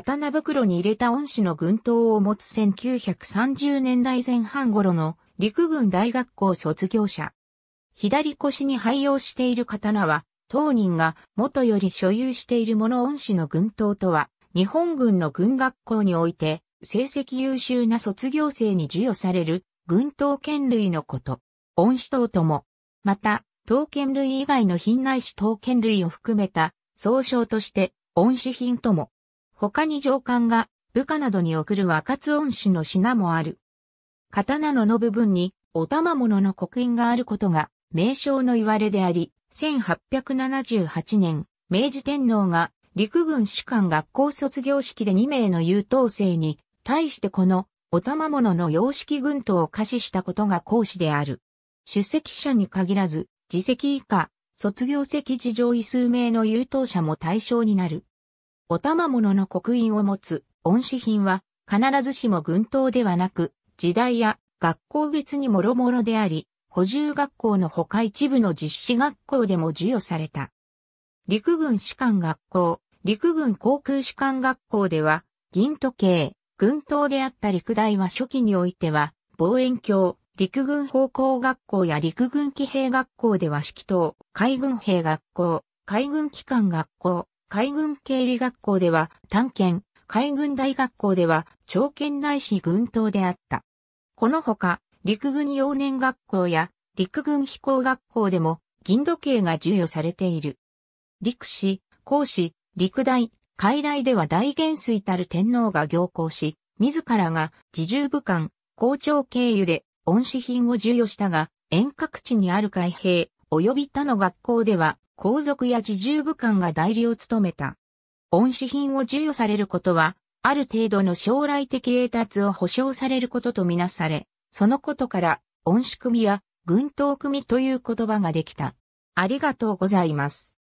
刀袋に入れた恩師の軍刀を持つ1930年代前半頃の陸軍大学校卒業者。左腰に配用している刀は、当人が元より所有しているもの恩師の軍刀とは、日本軍の軍学校において、成績優秀な卒業生に授与される軍刀剣類のこと。恩師刀とも。また、刀剣類以外の品内師刀剣類を含めた総称として、恩師品とも他に上官が部下などに送る若津恩師の品もある。刀のの部分に、お玉物の刻印があることが、名称の言われであり、1878年、明治天皇が陸軍士官学校卒業式で2名の優等生に、対してこの、お玉物の様式軍刀を可視したことが講師である。出席者に限らず、自席以下、卒業席事上位数名の優等者も対象になる。おたまものの刻印を持つ恩師品は必ずしも軍刀ではなく、時代や学校別にもろもろであり、補充学校のほか一部の実施学校でも授与された。陸軍士官学校、陸軍航空士官学校では、銀時計、軍刀であった陸大は初期においては、望遠鏡、陸軍方向学校や陸軍騎兵学校では指揮等、海軍兵学校、海軍機関学校、海軍経理学校では探検、海軍大学校では長剣内市軍刀であった。このほか、陸軍幼年学校や陸軍飛行学校でも銀時計が授与されている。陸士、講士、陸大、海大では大元帥たる天皇が行幸し、自らが自重武官、校長経由で恩賜品を授与したが、遠隔地にある海兵、及び他の学校では、皇族や自重部官が代理を務めた。恩賜品を授与されることは、ある程度の将来的栄達を保障されることとみなされ、そのことから、恩師組や、軍刀組という言葉ができた。ありがとうございます。